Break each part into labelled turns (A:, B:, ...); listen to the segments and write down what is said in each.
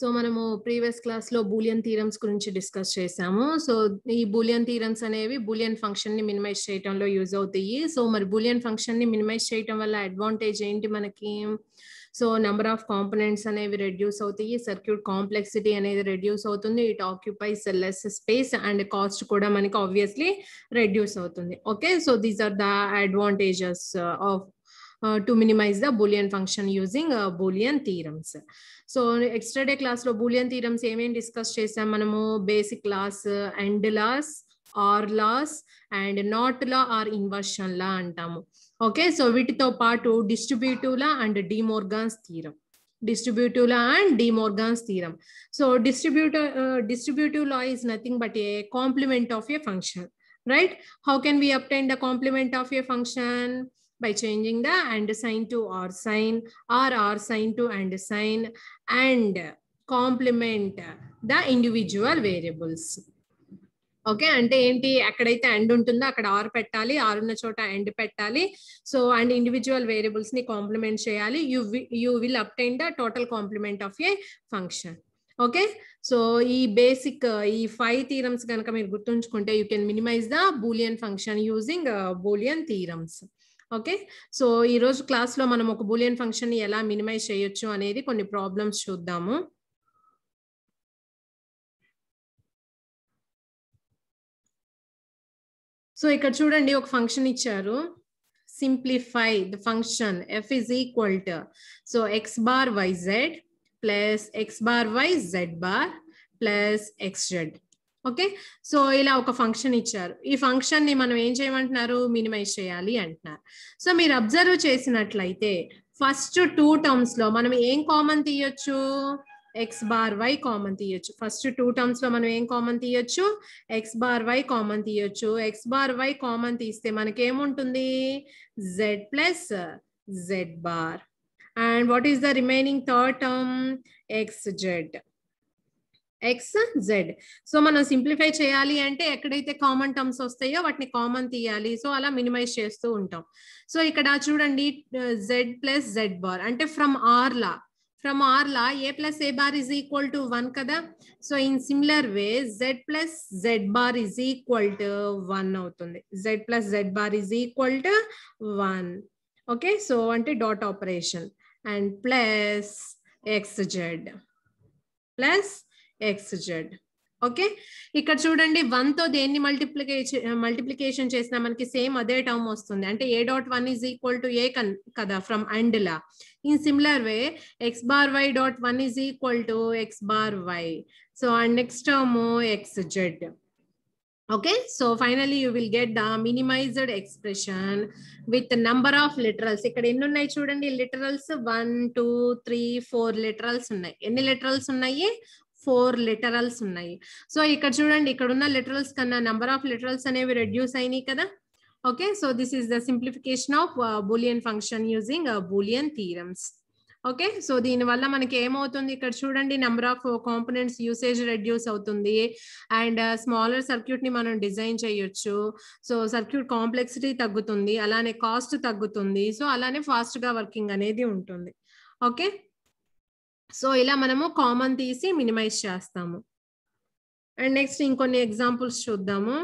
A: So మనము
B: previous class లో Boolean theorems గురించి డిస్కస్ చేసాము సో ఈ బూలియన్ థీరమ్స్ అనేవి బూలియన్ ఫంక్షన్ ని మినిమైజ్ చేయడంలో యూజ్ అవుతాయి సో మరి బూలియన్ ఫంక్షన్ ని మినిమైజ్ చేయడం వల్ల అడ్వాంటేజ్ ఏంటి మనకి సో నెంబర్ ఆఫ్ కాంపనెంట్స్ అనేవి రెడ్యూస్ అవుతాయి సర్క్యూట్ కాంప్లెక్సిటీ అనేది రెడ్యూస్ అవుతుంది it occupies less space and cost కూడా మనకి ఆబ్వియస్లీ రెడ్యూస్ అవుతుంది okay so these are the advantages of to minimise the Boolean function using Boolean theorems so yesterday క్లాస్లో Boolean theorems ఏమేమి discuss చేసాం మనము basic laws and laws or laws and not law or inversion law అంటాము okay so వీటితో పాటు distributive law and De Morgan's theorem distributive law and De Morgan's theorem so distributive distributive law is nothing but a complement of a function right how can we obtain the complement of a function by changing the and sign to or sign or or sign to and sign and complement the individual variables. Okay అంటే ఏంటి ఎక్కడైతే end ఉంటుందో అక్కడ are పెట్టాలి are ఉన్న చోట and పెట్టాలి so and individual variables ని కాంప్లిమెంట్ చేయాలి you you will obtain the total complement of a function okay so ఈ బేసిక్ ఈ ఫైవ్ థీరమ్స్ కనుక మీరు గుర్తుంచుకుంటే you can minimise the Boolean function using Boolean theorems okay so ఈరోజు క్లాస్లో మనం ఒక బూలియన్ ఫంక్షన్ని ఎలా మినిమైజ్ చేయొచ్చు అనేది కొన్ని ప్రాబ్లమ్స్ చూద్దాము సో ఇక్కడ చూడండి ఒక ఫంక్షన్ ఇచ్చారు simplify the function F is equal to so X bar why Z plus X bar why Z bar plus X Z okay so ఇలా ఒక ఫంక్షన్ ఇచ్చారు ఈ ఫంక్షన్ ని మనం ఏం చేయమంటున్నారు మినిమైజ్ చేయాలి అంటున్నారు సో మీరు అబ్జర్వ్ చేసినట్లయితే ఫస్ట్ టూ టర్మ్స్ లో మనం ఏం కామన్ తీయొచ్చు ఎక్స్ బార్ వై కామన్ తీయొచ్చు ఫస్ట్ టూ టర్మ్స్ లో మనం ఏం కామన్ తీయొచ్చు ఎక్స్ బార్ వై కామన్ తీయొచ్చు ఎక్స్ బార్ వై కామన్ తీస్తే మనకి ఏముంటుంది Z plus Z bar and what is the remaining third term X Z X Z so మనం సింప్లిఫై చేయాలి అంటే ఎక్కడైతే కామన్ టర్మ్స్ వస్తాయో వాటిని కామన్ తీయాలి సో అలా మినిమైజ్ చేస్తూ ఉంటాం సో ఇక్కడ చూడండి జెడ్ ప్లస్ జెడ్ బార్ అంటే from or law from or law A plus A bar is equal to one కదా so in similar way Z plus Z bar is equal to one అవుతుంది Z plus Z bar is equal to one okay so అంటే dot operation and plus X Z plus X Z okay ఇక్కడ చూడండి one తో దేన్ని multiplication multiplication uh, చేసినా మనకి same అదే term వస్తుంది అంటే A dot one is equal to A కన్ కదా from and law in similar way X bar Y dot one is equal to X bar Y so and next term X Z okay so finally you will get the minimised expression with number of literals ఇక్కడ ఎన్ని ఉన్నాయి చూడండి literals one two three four literals ఉన్నాయి ఎన్ని literals ఉన్నాయి four literals ఉన్నాయి so ఇక్కడ చూడండి ఇక్కడ ఉన్న లిటరల్స్ కన్నా నెంబర్ ఆఫ్ లిటరల్స్ అనేవి రెడ్యూస్ అయినాయి కదా okay so this is the simplification of Boolean function using Boolean theorems okay so దీని వల్ల మనకి ఏమవుతుంది ఇక్కడ చూడండి number of components usage reduce అవుతుంది అండ్ స్మాలర్ సర్క్యూట్ ని మనం డిజైన్ చేయొచ్చు సో సర్క్యూట్ కాంప్లెక్సిటీ తగ్గుతుంది అలానే కాస్ట్ తగ్గుతుంది సో అలానే ఫాస్ట్ గా వర్కింగ్ అనేది ఉంటుంది ఓకే సో ఇలా మనము కామన్ తీసి మినిమైజ్ చేస్తాము అండ్ నెక్స్ట్ ఇంకొన్ని ఎగ్జాంపుల్స్ చూద్దాము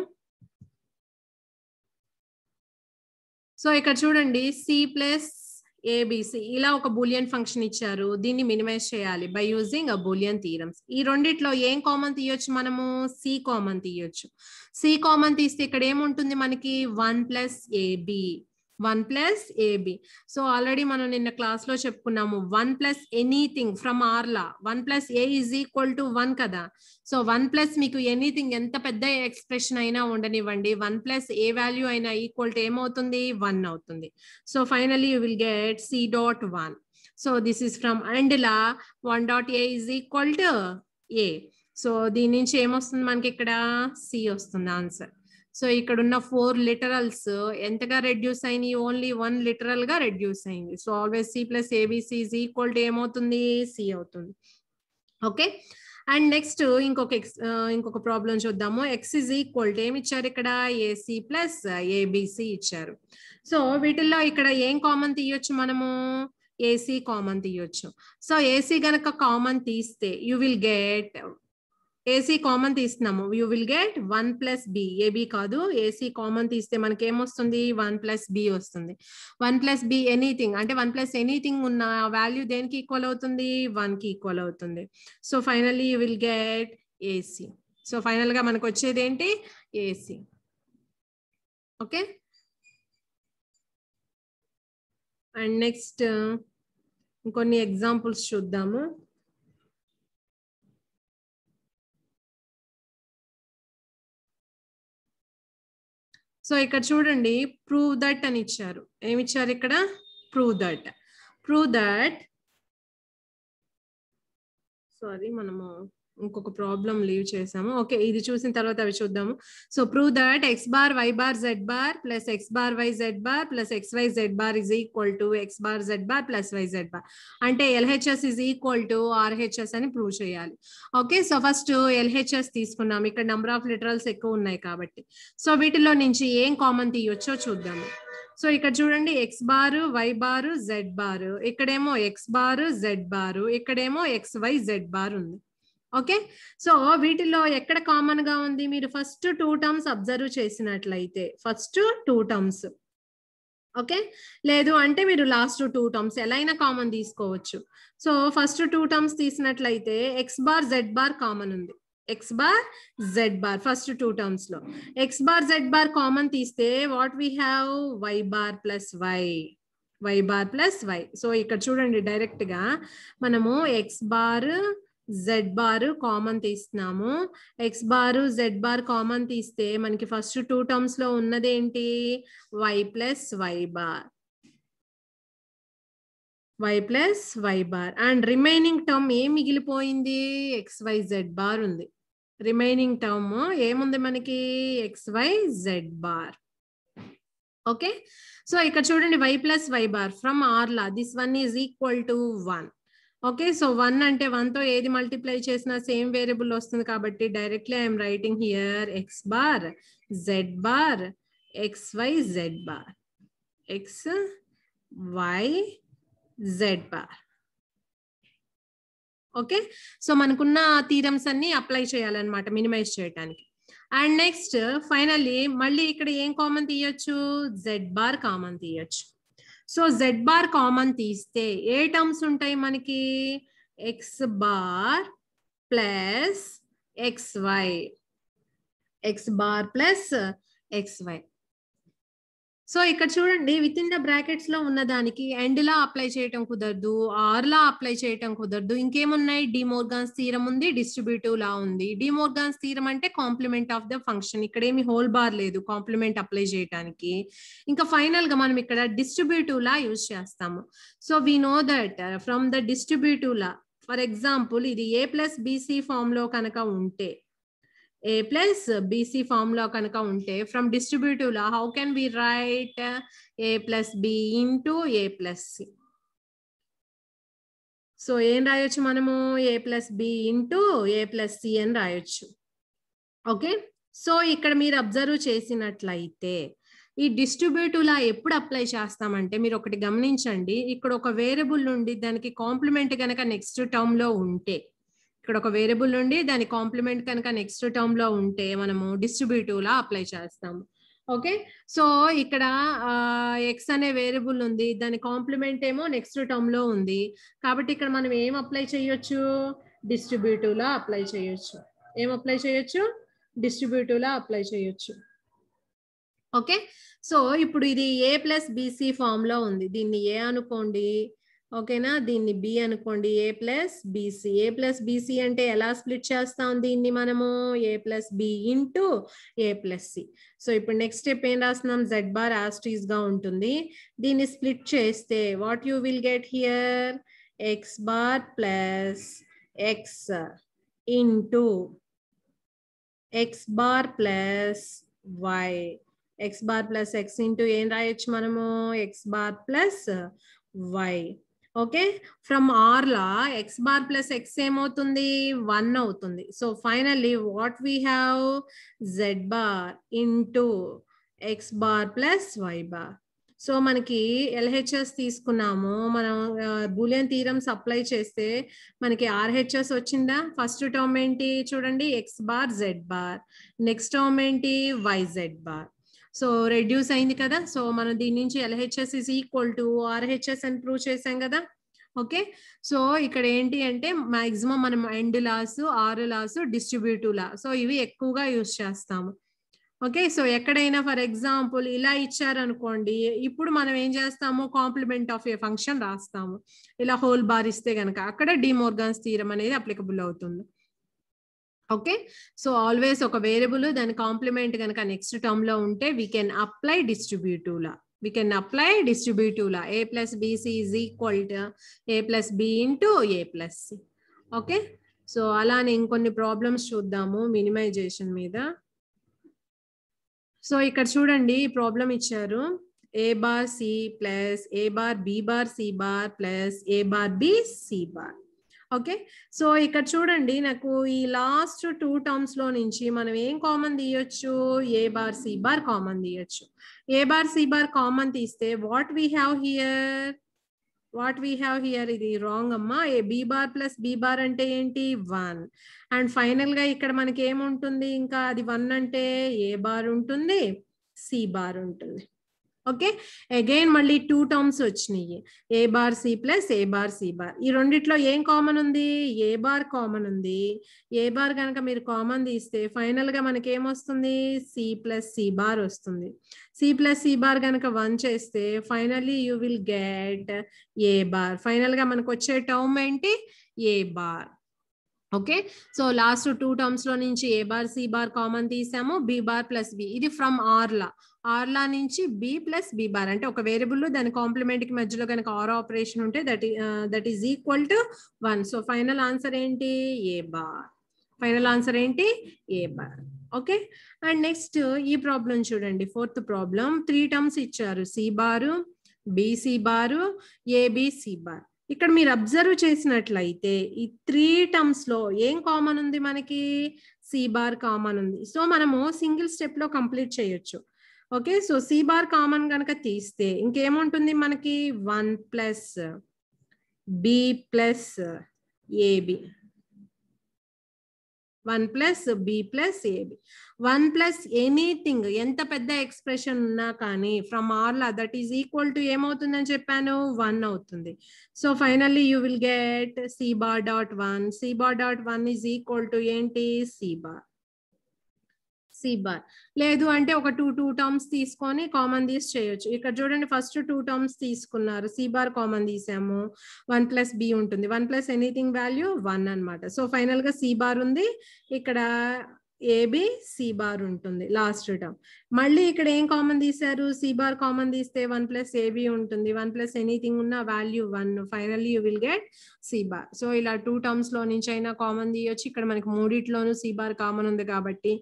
B: సో ఇక్కడ చూడండి సి ప్లస్ ఏబిసి ఇలా ఒక బులియన్ ఫంక్షన్ ఇచ్చారు దీన్ని మినిమైజ్ చేయాలి by using uh Boolean theorems ఈ రెండిట్లో ఏం కామన్ తీయొచ్చు మనము సి కామన్ తీయొచ్చు సి కామన్ తీస్తే ఇక్కడ ఏముంటుంది మనకి one plus AB one plus A B so already మనం నిన్న క్లాస్ లో చెప్పుకున్నాము one plus anything from or law one plus A is equal to one కదా సో వన్ ప్లస్ మీకు ఎనీథింగ్ ఎంత పెద్ద ఎక్స్ప్రెషన్ అయినా ఉండనివ్వండి వన్ ప్లస్ ఏ వాల్యూ అయినా ఈక్వల్ టు ఏమవుతుంది వన్ అవుతుంది so finally you will get C dot one so this is from and law one dot A is equal to A so దీని నుంచి ఏమొస్తుంది మనకి ఇక్కడ సి వస్తుంది ఆన్సర్ సో ఇక్కడ ఉన్న ఫోర్ లిటరల్స్ ఎంతగా రెడ్యూస్ అయినాయి ఓన్లీ వన్ లిటరల్ గా రెడ్యూస్ అయింది so always C plus A B C equal to ఏమవుతుంది సి అవుతుంది ఓకే అండ్ నెక్స్ట్ ఇంకొక ఎక్స్ ఇంకొక ప్రాబ్లం చూద్దాము ఎక్స్ ఇస్ ఈక్వల్ టు ఏమి ఇచ్చారు ఇక్కడ ఏసీ ప్లస్ ఏబిసి ఇచ్చారు సో వీటిల్లో ఇక్కడ ఏం కామన్ తీయొచ్చు మనము ఏసీ కామన్ తీయొచ్చు సో ఏసీ గనక కామన్ తీస్తే you will get A C common తీస్తున్నాము you will get one plus B A B కాదు ఏసీ కామన్ తీస్తే మనకి ఏమొస్తుంది వన్ ప్లస్ బి వస్తుంది వన్ ప్లస్ బి ఎనీథింగ్ అంటే వన్ ప్లస్ ఎనీథింగ్ ఉన్న వాల్యూ దేనికి ఈక్వల్ అవుతుంది వన్కి ఈక్వల్ అవుతుంది so finally you will get A C so ఫైనల్గా మనకు వచ్చేది ఏంటి ఏసీ ఓకే అండ్ నెక్స్ట్
A: ఇంకొన్ని ఎగ్జాంపుల్స్ చూద్దాము సో ఇక్కడ చూడండి ప్రూవ్ దట్ అని ఇచ్చారు ఏమిచ్చారు ఇక్కడ prove that prove that
B: sorry మనము ఇంకొక ప్రాబ్లం లీవ్ చేసాము ఓకే ఇది చూసిన తర్వాత అవి చూద్దాము so prove that x bar y bar z bar plus X bar why Z bar plus x y Z bar is equal to X bar z bar plus y Z bar అంటే LHS is equal to RHS అని prove చేయాలి okay so first LHS తీసుకున్నాం ఇక్కడ number of literals ఎక్కువ ఉన్నాయి కాబట్టి so వీటిలో నుంచి ఏం కామన్ తీయొచ్చో చూద్దాము సో ఇక్కడ చూడండి x bar y bar z bar ఇక్కడేమో ఎక్స్ బార్ జెడ్ బార్ ఇక్కడేమో ఎక్స్ వై జెడ్ బార్ ఉంది ఓకే సో వీటిలో ఎక్కడ కామన్ గా ఉంది మీరు ఫస్ట్ టూ టర్మ్స్ అబ్జర్వ్ చేసినట్లయితే ఫస్ట్ టూ టర్మ్స్ ఓకే లేదు అంటే మీరు లాస్ట్ టూ టర్మ్స్ ఎలా అయినా కామన్ తీసుకోవచ్చు సో ఫస్ట్ టూ టర్మ్స్ తీసినట్లయితే x bar z bar common ఉంది x bar z bar first two terms లో x bar z bar common తీస్తే what we have y bar plus y y bar plus y so ఇక్కడ చూడండి direct గా మనము x bar z bar common తీస్తున్నాము x bar z bar common తీస్తే మనకి first two terms లో ఉన్నదేంటి y plus y bar y plus y bar and remaining term ఏం మిగిలిపోయింది ఎక్స్ వై జెడ్ బార్ ఉంది రిమైనింగ్ టర్మ్ ఏముంది మనకి x y Z bar okay so ఇక్కడ చూడండి y plus y bar from or law this one is equal to one okay so one అంటే one తో ఏది మల్టిప్లై చేసినా సేమ్ వేరియబుల్ వస్తుంది కాబట్టి directly I'm writing here x bar z bar x y Z bar x y Z bar okay so మనకున్న theorems అన్ని apply చేయాలన్నమాట minimize చేయడానికి అండ్ నెక్స్ట్ ఫైనల్లీ మళ్ళీ ఇక్కడ ఏం కామన్ తీయొచ్చు జెడ్ బార్ కామన్ తీయొచ్చు सो z बार कॉमन తీస్తే ఏ టర్మ్స్ ఉంటాయి మనకి x bar plus xy x bar plus xy so ఇక్కడ చూడండి విత్ ఇన్ ద బ్రాకెట్స్ లో ఉన్న దానికి ఎండ్ లా అప్లై చేయటం కుదరదు ఆర్ లా అప్లై చేయటం కుదరదు ఇంకేమున్నాయి డిమోర్గాన్స్ తీరం ఉంది డిస్ట్రిబ్యూటివ్ లా ఉంది డిమోర్గాన్స్ తీరం అంటే కాంప్లిమెంట్ ఆఫ్ ద ఫంక్షన్ ఇక్కడ ఏమి హోల్ బార్ లేదు కాంప్లిమెంట్ అప్లై చేయటానికి ఇంకా ఫైనల్ గా మనం ఇక్కడ డిస్ట్రిబ్యూటివ్ లా యూజ్ చేస్తాము so we know that from the distributive law for example ఇది ఏ ప్లస్ బీసీ ఫామ్ లో కనుక ఉంటే ఏ ప్లస్ బీసీ bc లో కనుక ఉంటే ఫ్రమ్ డిస్ట్రిబ్యూటివ్ లో how can be write A plus B into A plus C so ఏం రాయొచ్చు మనము A plus B into A plus C అని రాయొచ్చు ఓకే సో ఇక్కడ మీరు అబ్జర్వ్ చేసినట్లయితే ఈ లా ఎప్పుడు అప్లై చేస్తామంటే మీరు ఒకటి గమనించండి ఇక్కడ ఒక వేరియబుల్ ఉండి దానికి కాంప్లిమెంట్ కనుక నెక్స్ట్ టర్మ్ లో ఉంటే ఇక్కడ ఒక వేరియబుల్ నుండి దాని కాంప్లిమెంట్ కనుక నెక్స్ట్ టర్మ్ లో ఉంటే మనము డిస్ట్రిబ్యూటివ్ లా అప్లై చేస్తాము ఓకే సో ఇక్కడ ఎక్స్ అనే వేరియబుల్ ఉంది దాని కాంప్లిమెంట్ ఏమో నెక్స్ట్ టర్మ్ లో ఉంది కాబట్టి ఇక్కడ మనం ఏం అప్లై చేయొచ్చు డిస్ట్రిబ్యూటివ్ లా అప్లై చేయొచ్చు ఏం అప్లై చేయొచ్చు డిస్ట్రిబ్యూటివ్ లా అప్లై చేయొచ్చు ఓకే సో ఇప్పుడు ఇది ఏ ప్లస్ బీసీ ఫామ్ లో ఉంది దీన్ని ఏ అనుకోండి ఓకేనా దీన్ని బి అనుకోండి A plus BC A plus BC అంటే ఎలా స్ప్లిట్ చేస్తాం దీన్ని మనము A plus B into A plus C so ఇప్పుడు నెక్స్ట్ స్టెప్ ఏం రాస్తున్నాం జెడ్ బార్ గా ఉంటుంది దీన్ని స్ప్లిట్ చేస్తే what you will get here x bar plus x into x bar plus y x bar plus x into ఏం రాయొచ్చు మనము x bar plus y okay from or law x bar plus X ఏమవుతుంది one అవుతుంది so finally what we have z bar into x bar plus y bar so మనకి LHS తీసుకున్నాము మనం Boolean తీరం supply చేస్తే మనకి ఆర్హెచ్ఎస్ వచ్చిందా first term ఏంటి చూడండి x bar z bar next term ఏంటి y Z bar so reduce అయింది కదా సో మనం దీని నుంచి LHS is equal to RHS అని ప్రూవ్ చేసాం కదా ఓకే సో ఇక్కడ ఏంటి అంటే మాక్సిమం మనం and laws or laws distributive law so ఇవి ఎక్కువగా యూస్ చేస్తాము ఓకే సో ఎక్కడైనా ఫర్ ఎగ్జాంపుల్ ఇలా ఇచ్చారనుకోండి ఇప్పుడు మనం ఏం చేస్తాము కాంప్లిమెంట్ ఆఫ్ ఏ ఫంక్షన్ రాస్తాము ఇలా హోల్ బార్ ఇస్తే కనుక అక్కడ డిమోర్గాన్స్ తీరం అనేది అప్లికబుల్ అవుతుంది ఓకే సో ఆల్వేస్ ఒక వేరియబుల్ దాని కాంప్లిమెంట్ కనుక నెక్స్ట్ టర్మ్ లో ఉంటే we can apply distributive law we can apply distributive law A plus BC is equal A plus B into A plus C okay so అలానే ఇంకొన్ని problems చూద్దాము minimisation మీద so ఇక్కడ చూడండి ప్రాబ్లం ఇచ్చారు A bar C plus A bar B bar C bar plus A bar B C bar okay so ఇక్కడ చూడండి నాకు ఈ లాస్ట్ టూ టర్మ్స్ లో నుంచి మనం ఏం కామన్ తీయొచ్చు A bar C bar common తీయొచ్చు A bar C bar common తీస్తే what we have here what we have here ఇది రాంగ్ అమ్మా A B bar plus B bar అంటే ఏంటి వన్ అండ్ ఫైనల్ గా ఇక్కడ మనకి ఏముంటుంది ఇంకా అది వన్ అంటే ఏ బార్ ఉంటుంది సి బార్ ఉంటుంది ఓకే అగైన్ మళ్ళీ టూ టర్మ్స్ వచ్చినాయి A bar C plus A bar C bar ఈ రెండిట్లో ఏం కామన్ ఉంది ఏ బార్ కామన్ ఉంది ఏ బార్ కనుక మీరు కామన్ తీస్తే ఫైనల్గా మనకి ఏమొస్తుంది సి ప్లస్ సి బార్ వస్తుంది సి ప్లస్ సి బార్ కనుక వన్ చేస్తే finally you will get A bar final గా మనకు వచ్చే టర్మ్ ఏంటి A bar okay so last two terms లో నుంచి A bar C bar common తీసాము బి బార్ ప్లస్ బి ఇది ఫ్రమ్ ఆర్లా ఆర్లా నుంచి బి ప్లస్ బి బార్ అంటే ఒక వేరియబుల్ దాని కాంప్లిమెంట్ కి మధ్యలో కనుక ఆర్ ఆపరేషన్ ఉంటే that that is equal to one so final answer ఏంటి ఏ బార్ ఫైనల్ ఆన్సర్ ఏంటి A bar okay and next ఈ ప్రాబ్లం చూడండి ఫోర్త్ ప్రాబ్లం త్రీ టర్మ్స్ ఇచ్చారు C bar BC bar ABC bar ఇక్కడ మీరు observe చేసినట్లయితే ఈ త్రీ టర్మ్స్ లో ఏం కామన్ ఉంది మనకి సి బార్ కామన్ ఉంది సో మనము సింగిల్ స్టెప్ లో కంప్లీట్ చేయొచ్చు okay so C bar common కనుక తీస్తే ఇంకేముంటుంది మనకి one plus B plus AB one plus B plus AB one plus anything ఎంత పెద్ద ఎక్స్ప్రెషన్ ఉన్నా కానీ from all that is equal to ఏమవుతుందని చెప్పాను వన్ అవుతుంది so finally you will get C bar dot one C bar dot one is equal to ఏంటి C bar C bar లేదు అంటే ఒక టూ టూ టర్మ్స్ తీసుకొని కామన్ తీసి చేయొచ్చు ఇక్కడ చూడండి ఫస్ట్ టూ టర్మ్స్ తీసుకున్నారు సి బార్ కామన్ తీసాము వన్ ప్లస్ బి ఉంటుంది one plus anything value one అనమాట సో ఫైనల్ గా సి బార్ ఉంది ఇక్కడ ఏబీ సి బార్ ఉంటుంది లాస్ట్ టర్మ్ మళ్ళీ ఇక్కడ ఏం కామన్ తీశారు సి బార్ కామన్ తీస్తే వన్ ప్లస్ ఏబీ ఉంటుంది వన్ ప్లస్ ఎనీథింగ్ ఉన్న value one finally you will get C bar so ఇలా టూ టర్మ్స్ లో నుంచి అయినా కామన్ తీయొచ్చు ఇక్కడ మనకి మూడిట్లోనూ సి బార్ కామన్ ఉంది కాబట్టి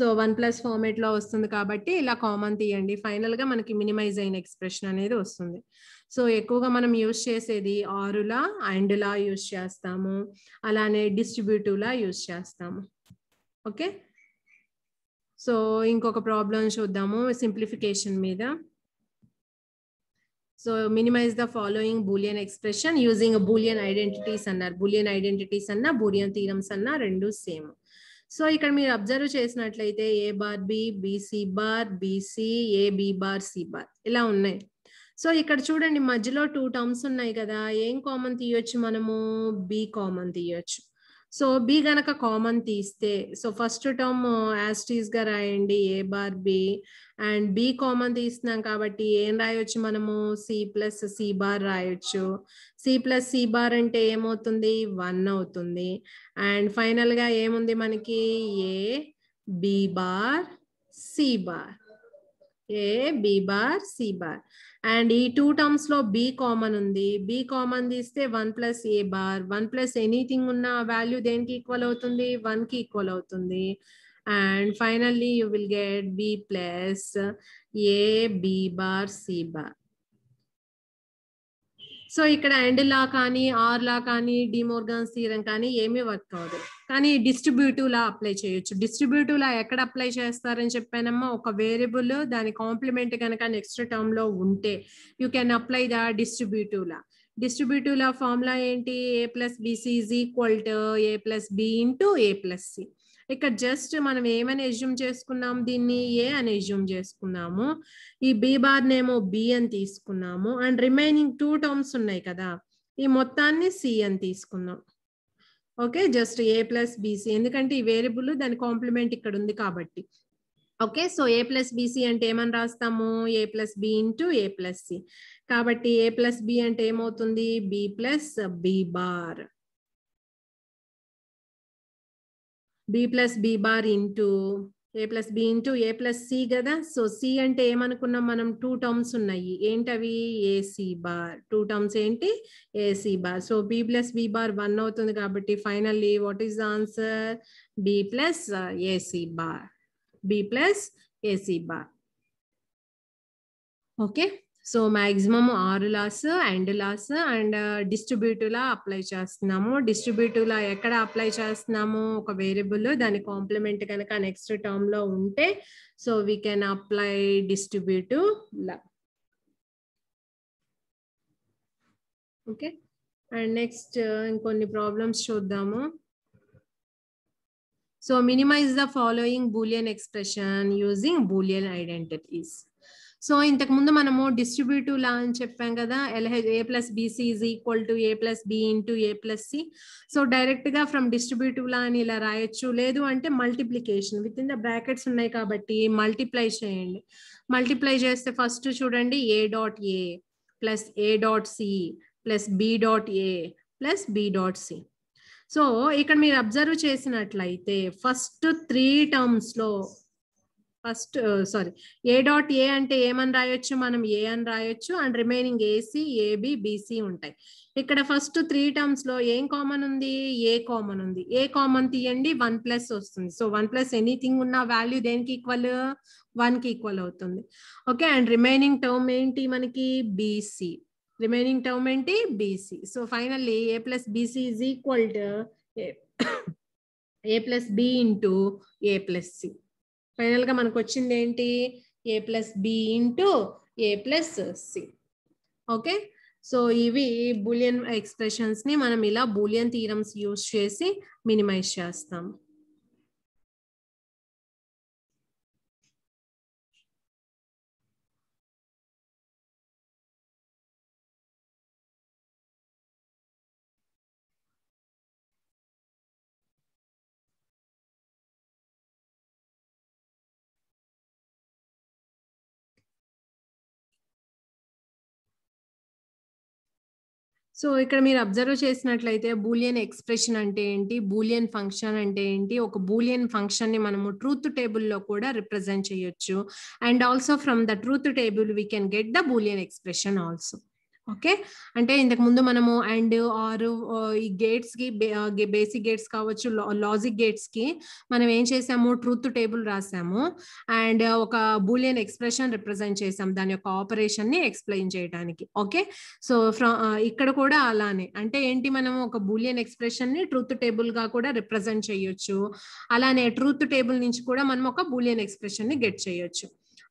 B: సో వన్ ప్లస్ ఫార్మేట్ లో వస్తుంది కాబట్టి ఇలా కామన్ తీయండి ఫైనల్ గా మనకి మినిమైజ్ అయిన ఎక్స్ప్రెషన్ అనేది వస్తుంది సో ఎక్కువగా మనం యూజ్ చేసేది ఆరులా అండ్లా యూజ్ చేస్తాము అలానే డిస్ట్రిబ్యూటివ్లా యూజ్ చేస్తాము ఓకే సో ఇంకొక ప్రాబ్లం చూద్దాము సింప్లిఫికేషన్ మీద so minimize the following Boolean expression using Boolean identities అన్నారు బూలియన్ ఐడెంటిటీస్ అన్నా బూలియన్ థీరమ్స్ అన్నా రెండు సేమ్ సో ఇక్కడ మీరు అబ్జర్వ్ చేసినట్లయితే A bar B BC bar BC A B bar C bar ఇలా ఉన్నాయి సో ఇక్కడ చూడండి మధ్యలో టూ టర్మ్స్ ఉన్నాయి కదా ఏం కామన్ తీయొచ్చు మనము బి కామన్ తీయొచ్చు సో బి గనక కామన్ తీస్తే సో ఫస్ట్ టర్మ్ గా రాయండి A bar B and B common తీస్తున్నాం కాబట్టి ఏం రాయొచ్చు మనము సి ప్లస్ సి బార్ రాయొచ్చు సి ప్లస్ సి బార్ అంటే ఏమవుతుంది వన్ అవుతుంది అండ్ ఫైనల్గా ఏముంది మనకి A B bar C bar A B bar C bar and ఈ టూ టర్మ్స్ లో బి కామన్ ఉంది బి కామన్ తీస్తే one plus A bar one plus anything ఉన్న వాల్యూ దేనికి ఈక్వల్ అవుతుంది వన్ కి ఈక్వల్ అవుతుంది and finally you will get B plus A B bar C bar so ఇక్కడ లా కానీ ఆర్ లా కానీ డిమోర్గాన్ సీరం కానీ ఏమీ వర్క్ అవ్వదు కానీ డిస్ట్రిబ్యూటివ్ లా అప్లై చేయొచ్చు డిస్ట్రిబ్యూటివ్ లా ఎక్కడ అప్లై చేస్తారని చెప్పానమ్మా ఒక వేరియబుల్ దాని కాంప్లిమెంట్ కనుక నెక్స్ట్ టర్మ్ లో ఉంటే you can apply the distributive law distributive law formula ఏంటి A plus BC equal to A plus B into A plus C ఇక్కడ జస్ట్ మనం ఏమని ఎజ్యూమ్ చేసుకున్నాము దీన్ని ఏ అని ఎజ్యూమ్ చేసుకున్నాము ఈ బి బార్ నేమో బి అని తీసుకున్నాము అండ్ రిమైనింగ్ టూ టర్మ్స్ ఉన్నాయి కదా ఈ మొత్తాన్ని సి అని తీసుకుందాం okay just A plus BC ఎందుకంటే ఈ వేరియబుల్ దాని కాంప్లిమెంట్ ఇక్కడ ఉంది కాబట్టి okay so A plus BC అంటే ఏమని రాస్తాము A plus B into A plus C కాబట్టి ఏ ప్లస్ బి అంటే ఏమవుతుంది
A: B plus B bar
B: B plus B bar into A plus B into A plus C కదా so C అంటే ఏమనుకున్నాం మనం టూ టర్మ్స్ ఉన్నాయి ఏంటవి ఏసీ బార్ టూ టర్మ్స్ ఏంటి AC bar so B plus B bar one అవుతుంది కాబట్టి finally what is the answer B plus AC bar B plus AC bar okay so maximum or laws and distributive law apply చేస్తున్నాము distributive law ఎక్కడ apply చేస్తున్నాము ఒక variable దాని complement కనుక next టర్మ్లో ఉంటే so we can apply distributive law okay and next ఇంకొన్ని problems చూద్దాము so minimize the following Boolean expression using Boolean identities so ఇంతకుముందు మనము డిస్ట్రిబ్యూటివ్ లా అని చెప్పాం కదా LH A plus BC is equal to A plus B into A plus C so direct గా from distributive law అని ఇలా రాయొచ్చు లేదు అంటే multiplication with in the brackets ఉన్నాయి కాబట్టి మల్టిప్లై చేయండి మల్టిప్లై చేస్తే ఫస్ట్ చూడండి A dot A plus A dot C plus B dot A plus B dot C so ఇక్కడ మీరు అబ్జర్వ్ చేసినట్లయితే ఫస్ట్ త్రీ టర్మ్స్ లో first sorry A dot A అంటే ఏమని రాయొచ్చు మనం ఏ అని రాయొచ్చు and remaining AC AB BC ఉంటాయి ఇక్కడ ఫస్ట్ త్రీ టర్మ్స్ లో ఏం కామన్ ఉంది ఏ కామన్ ఉంది ఏ కామన్ తీయండి వన్ ప్లస్ వస్తుంది సో వన్ ప్లస్ ఎనీథింగ్ ఉన్న వాల్యూ దేనికి ఈక్వల్ వన్ కి ఈక్వల్ అవుతుంది ఓకే అండ్ రిమైనింగ్ టర్మ్ ఏంటి మనకి బీసీ రిమైనింగ్ టర్మ్ ఏంటి BC so finally A plus BC is equal to A plus B into A plus C ఫైనల్గా మనకు వచ్చింది ఏంటి A plus B into A plus C okay so ఇవి Boolean ఎక్స్ప్రెషన్స్ని మనం ఇలా బూలియన్ థీరమ్స్ యూజ్ చేసి మినిమైజ్ చేస్తాం సో ఇక్కడ మీరు అబ్జర్వ్ చేసినట్లయితే బూలియన్ ఎక్స్ప్రెషన్ అంటే ఏంటి బూలియన్ ఫంక్షన్ అంటే ఏంటి ఒక బూలియన్ ఫంక్షన్ ని మనము ట్రూత్ టేబుల్లో కూడా రిప్రజెంట్ చేయొచ్చు and also from the truth table we can get the Boolean expression also okay అంటే ఇంతకు ముందు మనము అండ్ ఆర్ ఈ గేట్స్ కి బేసిక్ గేట్స్ కావచ్చు లాజిక్ గేట్స్ కి మనం ఏం చేసాము ట్రూత్ టేబుల్ రాసాము అండ్ ఒక బూలియన్ ఎక్స్ప్రెషన్ రిప్రజెంట్ చేసాం దాని యొక్క ఆపరేషన్ ని ఎక్స్ప్లెయిన్ చేయడానికి ఓకే సో ఫ్రమ్ ఇక్కడ కూడా అలానే అంటే ఏంటి మనం ఒక బూలియన్ ఎక్స్ప్రెషన్ ని ట్రూత్ టేబుల్ గా కూడా రిప్రజెంట్ చేయొచ్చు అలానే ట్రూత్ టేబుల్ నుంచి కూడా మనం ఒక బూలియన్ ఎక్స్ప్రెషన్ ని గెట్ చేయొచ్చు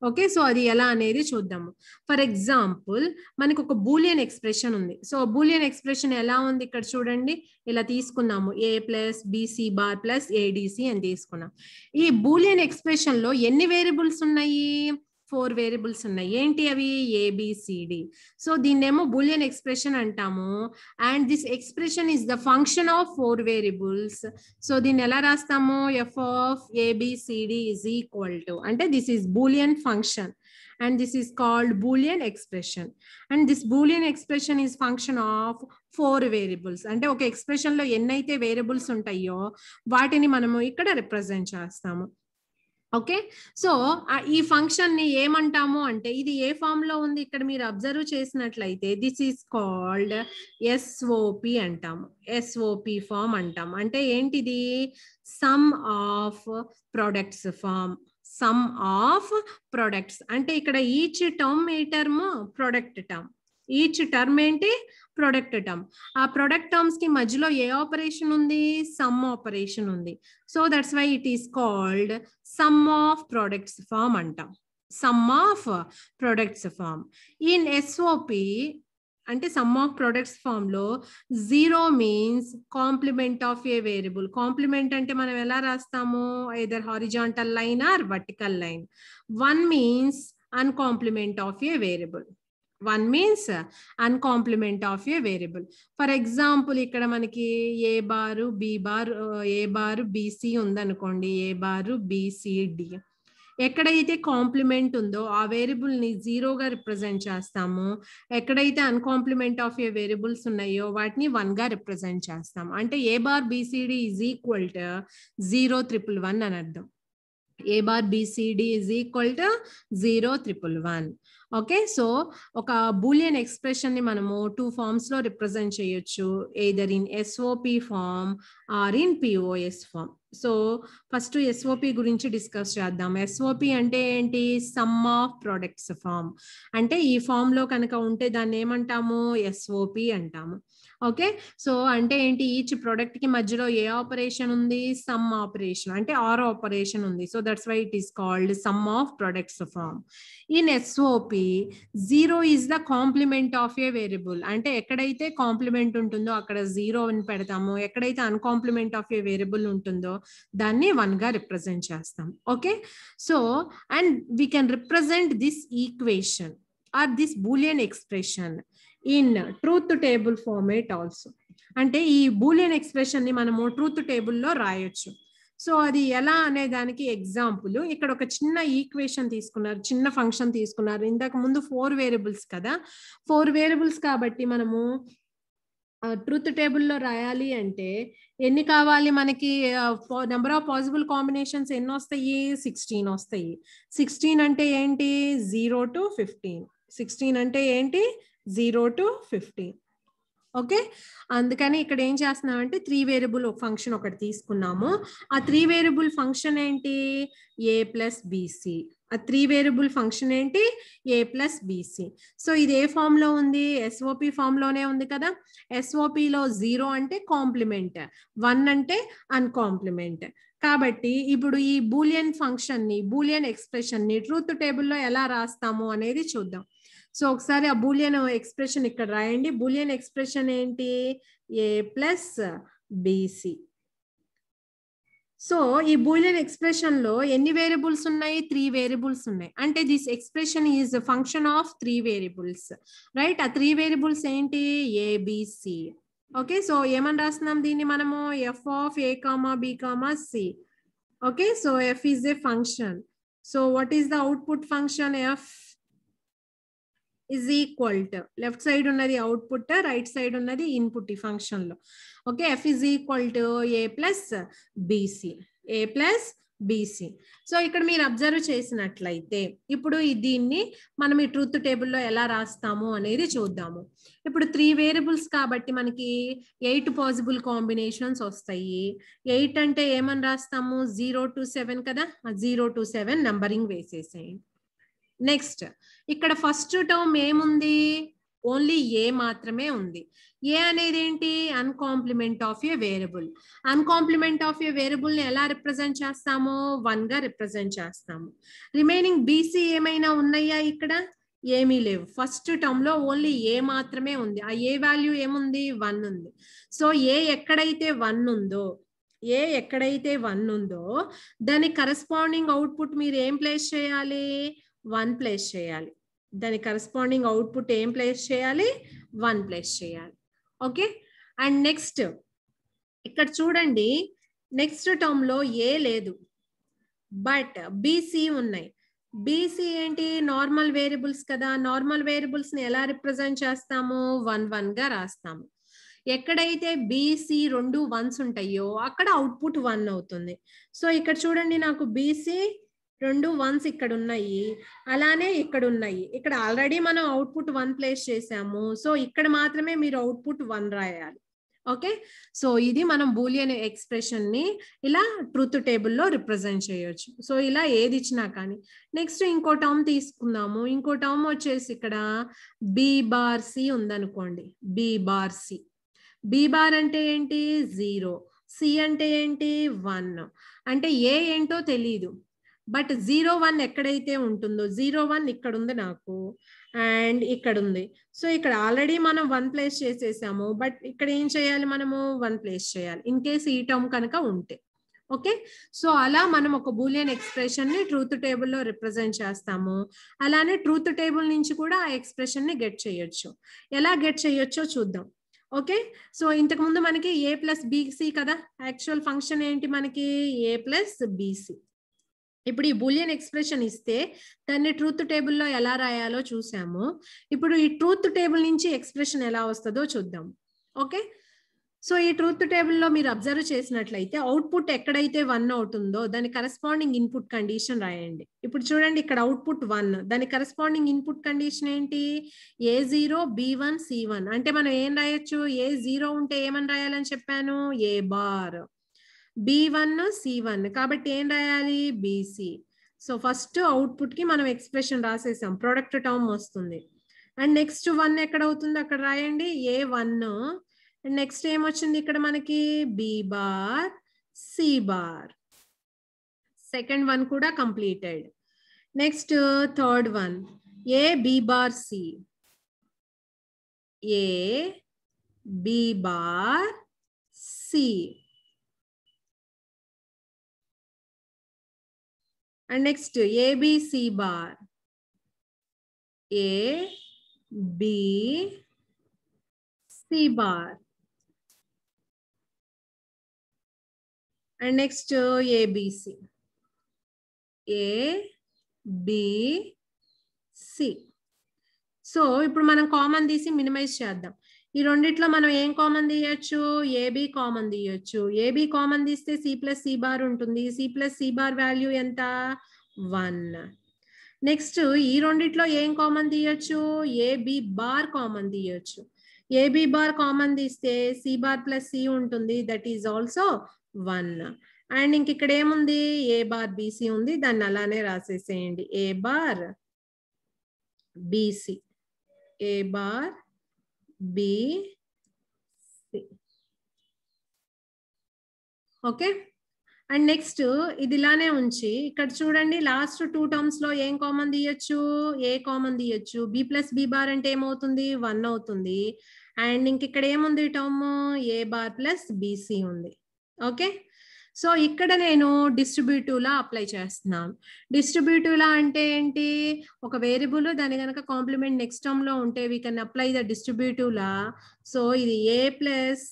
B: ఓకే సో అది ఎలా అనేది చూద్దాము ఫర్ ఎగ్జాంపుల్ మనకు ఒక బూలియన్ ఎక్స్ప్రెషన్ ఉంది సో బూలియన్ ఎక్స్ప్రెషన్ ఎలా ఉంది ఇక్కడ చూడండి ఇలా తీసుకున్నాము A plus BC bar plus ADC అని తీసుకున్నాం ఈ బూలియన్ ఎక్స్ప్రెషన్ లో ఎన్ని వేరియబుల్స్ ఉన్నాయి ఫోర్ వేరియబుల్స్ ఉన్నాయి ఏంటి అవి ఏబిసిడి సో దీన్నేమో బులియన్ ఎక్స్ప్రెషన్ అంటాము and this expression is the function of four variables so దీన్ని ఎలా రాస్తాము F of ABCD is equal to అంటే this is Boolean function and this is called Boolean expression and this Boolean expression is function of four variables అంటే ఒక expression లో ఎన్నైతే variables ఉంటాయో వాటిని మనము ఇక్కడ రిప్రజెంట్ చేస్తాము ఓకే సో ఈ ఫంక్షన్ ని ఏమంటాము అంటే ఇది ఏ ఫామ్ లో ఉంది ఇక్కడ మీరు అబ్జర్వ్ చేసినట్లయితే దిస్ ఈస్ కాల్డ్ ఎస్ఓపి అంటాము ఎస్ఓపి ఫామ్ అంటాం అంటే ఏంటిది sum of products form sum of products అంటే ఇక్కడ ఈచ్ టర్మ్ ఏ term product term each term ఏంటి ప్రొడక్ట్ టర్మ్ ఆ ప్రొడక్ట్ టర్మ్స్ కి మధ్యలో ఏ ఆపరేషన్ ఉంది సమ్ ఆపరేషన్ ఉంది so that's why it is called sum of products form అంటాం sum of products form in SOP అంటే సమ్ ఆఫ్ ప్రొడక్ట్స్ ఫామ్లో zero means complement of a variable complement అంటే మనం ఎలా రాస్తాము either horizontal line or vertical line one means uncomplement of a variable one means uncomplement of a variable for example ఇక్కడ మనకి A bar B bar A bar BC ఉందనుకోండి A bar BCD ఎక్కడైతే complement ఉందో ఆ variable ని జీరోగా represent చేస్తాము ఎక్కడైతే అన్కాంప్లిమెంట్ of A variables ఉన్నాయో వాటిని వన్గా రిప్రజెంట్ చేస్తాం అంటే A bar BCD is equal to zero triple one అని అర్థం A bar BCD is equal to zero triple one okay so ఒక బూలియన్ ఎక్స్ప్రెషన్ ని మనము టూ ఫార్మ్స్ లో రిప్రజెంట్ చేయొచ్చు either in SOP form or in POS form so first SOP గురించి discuss చేద్దాం SOP అంటే ఏంటి సమ్ ఆఫ్ ప్రోడక్ట్స్ ఫామ్ అంటే ఈ ఫామ్ లో కనుక ఉంటే దాన్ని ఏమంటాము ఎస్ఓపి అంటాము ఓకే సో అంటే ఏంటి ఈచ్ కి మధ్యలో ఏ ఆపరేషన్ ఉంది సమ్ ఆపరేషన్ అంటే ఆర్ ఆపరేషన్ ఉంది so that's why it is called sum of products form in SOP zero is the complement of a variable అంటే ఎక్కడైతే కాంప్లిమెంట్ ఉంటుందో అక్కడ జీరో అని పెడతాము ఎక్కడైతే అన్కాంప్లిమెంట్ ఆఫ్ ఏ వేరియబుల్ ఉంటుందో దాన్ని వన్ గా రిప్రజెంట్ చేస్తాం okay so and we can represent this equation or this Boolean expression in truth table format also అంటే ఈ బూలియన్ ఎక్స్ప్రెషన్ ని మనము ట్రూత్ టేబుల్లో రాయొచ్చు సో అది ఎలా అనే దానికి ఎగ్జాంపుల్ ఇక్కడ ఒక చిన్న ఈక్వేషన్ తీసుకున్నారు చిన్న ఫంక్షన్ తీసుకున్నారు ఇంతకు ముందు ఫోర్ వేరియబుల్స్ కదా ఫోర్ వేరియబుల్స్ కాబట్టి మనము ట్రూత్ టేబుల్లో రాయాలి అంటే ఎన్ని కావాలి మనకి నెంబర్ ఆఫ్ పాసిబుల్ కాంబినేషన్స్ ఎన్ని వస్తాయి సిక్స్టీన్ వస్తాయి సిక్స్టీన్ అంటే ఏంటి జీరో టు ఫిఫ్టీన్ సిక్స్టీన్ అంటే ఏంటి జీరో టు ఫిఫ్టీన్ ఓకే అందుకని ఇక్కడ ఏం చేస్తున్నామంటే త్రీ వేరియబుల్ ఫంక్షన్ ఒకటి తీసుకున్నాము ఆ త్రీ వేరియబుల్ ఫంక్షన్ ఏంటి ఏ ప్లస్ బీసీ ఆ త్రీ వేరియబుల్ ఫంక్షన్ ఏంటి ఏ ప్లస్ బీసీ సో ఇది ఏ ఫామ్లో ఉంది ఎస్ఓపి ఫామ్లోనే ఉంది కదా ఎస్ఓపిలో జీరో అంటే కాంప్లిమెంట్ వన్ అంటే అన్కాంప్లిమెంట్ కాబట్టి ఇప్పుడు ఈ బూలియన్ ఫంక్షన్ని బూలియన్ ఎక్స్ప్రెషన్ని ట్రూత్ టేబుల్లో ఎలా రాస్తాము అనేది చూద్దాం సో ఒకసారి ఆ బూలియన్ ఎక్స్ప్రెషన్ ఇక్కడ రాయండి బూలియన్ ఎక్స్ప్రెషన్ ఏంటి ఏ ప్లస్ బీసీ సో ఈ బూలియన్ ఎక్స్ప్రెషన్ లో ఎన్ని వేరియబుల్స్ ఉన్నాయి త్రీ వేరియబుల్స్ ఉన్నాయి అంటే this expression is function of three variables right ఆ త్రీ వేరియబుల్స్ ఏంటి ఏబిసి ఓకే సో ఏమని రాస్తున్నాం దీన్ని మనము F of A comma B comma C okay so F is a function so what is the output function F is equal to left side ఉన్నది output right side ఉన్నది input ఈ లో okay F is equal to A plus BC A plus BC so ఇక్కడ మీరు observe చేసినట్లయితే ఇప్పుడు దీన్ని మనం ఈ ట్రూత్ టేబుల్లో ఎలా రాస్తాము అనేది చూద్దాము ఇప్పుడు త్రీ వేరియబుల్స్ కాబట్టి మనకి ఎయిట్ పాసిబుల్ కాంబినేషన్స్ వస్తాయి ఎయిట్ అంటే ఏమని రాస్తాము జీరో టు సెవెన్ కదా జీరో టు సెవెన్ నంబరింగ్ వేసేసేయండి నెక్స్ట్ ఇక్కడ ఫస్ట్ టర్మ్ ఏముంది ఓన్లీ ఏ మాత్రమే ఉంది ఏ అనేది ఏంటి uncomplement of a variable uncomplement of A ని ఎలా రిప్రజెంట్ చేస్తామో గా రిప్రజెంట్ చేస్తాము రిమైనింగ్ బీసీ ఏమైనా ఉన్నాయా ఇక్కడ ఏమీ లేవు ఫస్ట్ టర్మ్ లో ఓన్లీ ఏ మాత్రమే ఉంది ఆ ఏ వాల్యూ ఏముంది వన్ ఉంది సో ఏ ఎక్కడైతే వన్ ఉందో ఏ ఎక్కడైతే వన్ ఉందో దాని కరస్పాండింగ్ అవుట్పుట్ మీరు ఏం ప్లేస్ చేయాలి వన్ ప్లేస్ చేయాలి దాని కరస్పాండింగ్ అవుట్పుట్ ఏం ప్లేస్ చేయాలి వన్ ప్లేస్ చేయాలి ఓకే అండ్ నెక్స్ట్ ఇక్కడ చూడండి నెక్స్ట్ టర్మ్లో ఏ లేదు బట్ బీసీ ఉన్నాయి బీసీ ఏంటి నార్మల్ వేరియబుల్స్ కదా నార్మల్ వేరియబుల్స్ని ఎలా రిప్రజెంట్ చేస్తాము వన్ వన్గా రాస్తాము ఎక్కడైతే బీసీ రెండు వన్స్ ఉంటాయో అక్కడ అవుట్పుట్ వన్ అవుతుంది సో ఇక్కడ చూడండి నాకు బీసీ రెండు వన్స్ ఇక్కడ ఉన్నాయి అలానే ఇక్కడ ఉన్నాయి ఇక్కడ ఆల్రెడీ మనం అవుట్పుట్ వన్ ప్లేస్ చేసాము సో ఇక్కడ మాత్రమే మీరు అవుట్పుట్ వన్ రాయాలి ఓకే సో ఇది మనం బూలియన్ ఎక్స్ప్రెషన్ ని ఇలా ట్రూత్ టేబుల్లో రిప్రజెంట్ చేయొచ్చు సో ఇలా ఏది ఇచ్చినా కానీ నెక్స్ట్ ఇంకో టర్మ్ తీసుకుందాము ఇంకో టర్మ్ వచ్చేసి ఇక్కడ బి బార్ సి ఉందనుకోండి B bar C B bar అంటే ఏంటి జీరో సి అంటే ఏంటి వన్ అంటే ఏ ఏంటో తెలీదు బట్ జీరో వన్ ఎక్కడైతే ఉంటుందో జీరో వన్ ఇక్కడ ఉంది నాకు అండ్ ఇక్కడ ఉంది సో ఇక్కడ ఆల్రెడీ మనం వన్ ప్లేస్ చేసేసాము బట్ ఇక్కడ ఏం చేయాలి మనము వన్ ప్లేస్ చేయాలి ఇన్ కేస్ ఈ టర్మ్ కనుక ఉంటే ఓకే సో అలా మనం ఒక బూలియన్ ఎక్స్ప్రెషన్ ని ట్రూత్ టేబుల్లో రిప్రజెంట్ చేస్తాము అలానే ట్రూత్ టేబుల్ నుంచి కూడా ఆ ఎక్స్ప్రెషన్ ని గెట్ చేయొచ్చు ఎలా గెట్ చేయొచ్చో చూద్దాం ఓకే సో ఇంతకుముందు మనకి ఏ ప్లస్ బీసీ కదా యాక్చువల్ ఫంక్షన్ ఏంటి మనకి ఏ ప్లస్ బీసీ ఇప్పుడు ఈ బులియన్ ఎక్స్ప్రెషన్ ఇస్తే దాన్ని ట్రూత్ టేబుల్లో ఎలా రాయాలో చూసాము ఇప్పుడు ఈ ట్రూత్ టేబుల్ నుంచి ఎక్స్ప్రెషన్ ఎలా వస్తుందో చూద్దాం ఓకే సో ఈ ట్రూత్ టేబుల్లో మీరు అబ్జర్వ్ చేసినట్లయితే అవుట్పుట్ ఎక్కడైతే వన్ అవుతుందో దాని కరెస్పాండింగ్ ఇన్పుట్ కండిషన్ రాయండి ఇప్పుడు చూడండి ఇక్కడ అవుట్పుట్ వన్ దాని కరెస్పాండింగ్ ఇన్పుట్ కండిషన్ ఏంటి A zero B one C one అంటే మనం ఏం రాయొచ్చు ఏ జీరో ఉంటే ఏమని రాయాలని చెప్పాను A bar B one C one కాబట్టి ఏం రాయాలి బీసీ సో ఫస్ట్ అవుట్పుట్కి మనం ఎక్స్ప్రెషన్ రాసేసాం ప్రొడక్ట్ టర్మ్ వస్తుంది అండ్ నెక్స్ట్ వన్ ఎక్కడ అవుతుంది అక్కడ రాయండి ఏ వన్ అండ్ నెక్స్ట్ ఏమొచ్చింది ఇక్కడ మనకి B bar C bar second one కూడా completed next third one A B bar C A B
A: bar C and next ABC bar A B C bar and next
B: ABC A B C so ఇప్పుడు మనం common తీసి minimise చేద్దాం ఈ రెండిట్లో మనం ఏం common తీయచ్చు ఏబీ కామన్ తీయచ్చు ఏబీ కామన్ తీస్తే సి ప్లస్ సి బార్ ఉంటుంది C plus C bar value ఎంత వన్ నెక్స్ట్ ఈ రెండిట్లో ఏం కామన్ తీయచ్చు ఏబి బార్ కామన్ తీయచ్చు ఏబి బార్ కామన్ తీస్తే సి బార్ ప్లస్ సి ఉంటుంది that is also one and ఇంక ఇక్కడ ఏముంది ఏ బార్ బీసీ ఉంది దాన్ని అలానే రాసేసేయండి A bar BC A bar BC okay and next ఇది ఇలానే ఉంచి ఇక్కడ చూడండి లాస్ట్ టూ టర్మ్స్ లో ఏం కామన్ తీయొచ్చు ఏ కామన్ తీయొచ్చు బి ప్లస్ బి బార్ అంటే ఏమవుతుంది వన్ అవుతుంది అండ్ ఇంక ఇక్కడ ఏముంది term A bar plus BC ఉంది ఓకే సో ఇక్కడ నేను డిస్ట్రిబ్యూటివ్లా అప్లై చేస్తున్నాను డిస్ట్రిబ్యూటివ్లా అంటే ఏంటి ఒక వేరియబుల్ దాని కనుక కాంప్లిమెంట్ నెక్స్ట్ టర్మ్లో ఉంటే వీ కెన్ అప్లై ద డిస్ట్రిబ్యూటివ్లా సో ఇది ఏ ప్లస్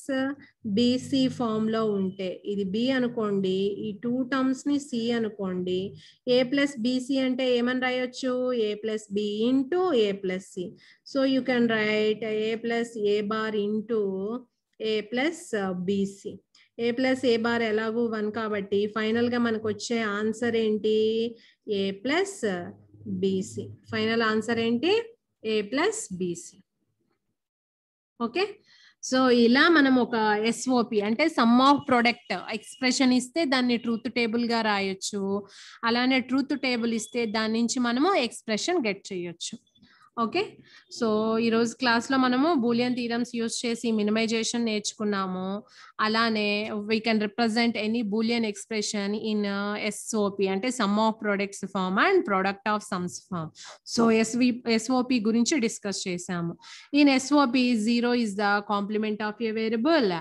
B: బీసీ ఫామ్లో ఉంటే ఇది బి అనుకోండి ఈ టూ టర్మ్స్ని సి అనుకోండి ఏ ప్లస్ బీసీ అంటే ఏమని రాయొచ్చు A plus B into A plus C so you can write A plus A bar into A plus BC A plus A bar ఎలాగూ వన్ కాబట్టి ఫైనల్గా మనకు వచ్చే ఆన్సర్ ఏంటి A plus BC final answer ఏంటి A plus BC okay so ఇలా మనం ఒక ఎస్ఓపి అంటే సమ్ ఆఫ్ ప్రొడక్ట్ ఎక్స్ప్రెషన్ ఇస్తే దాన్ని ట్రూత్ టేబుల్గా రాయొచ్చు అలానే ట్రూత్ టేబుల్ ఇస్తే దాని నుంచి మనము ఎక్స్ప్రెషన్ గెట్ చేయొచ్చు ఓకే సో ఈరోజు క్లాస్లో మనము బూలియన్ థీరమ్స్ యూజ్ చేసి మినిమైజేషన్ నేర్చుకున్నాము అలానే we can represent any Boolean expression in SOP అంటే sum of products form and product of sums form so ఎస్వి ఎస్ఓపి గురించి డిస్కస్ చేసాము in SOP zero is the complement of a variable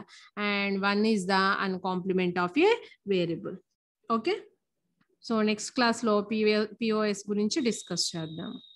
B: and one is the uncomplement of a variable okay so next క్లాస్లో లో POS గురించి discuss చేద్దాము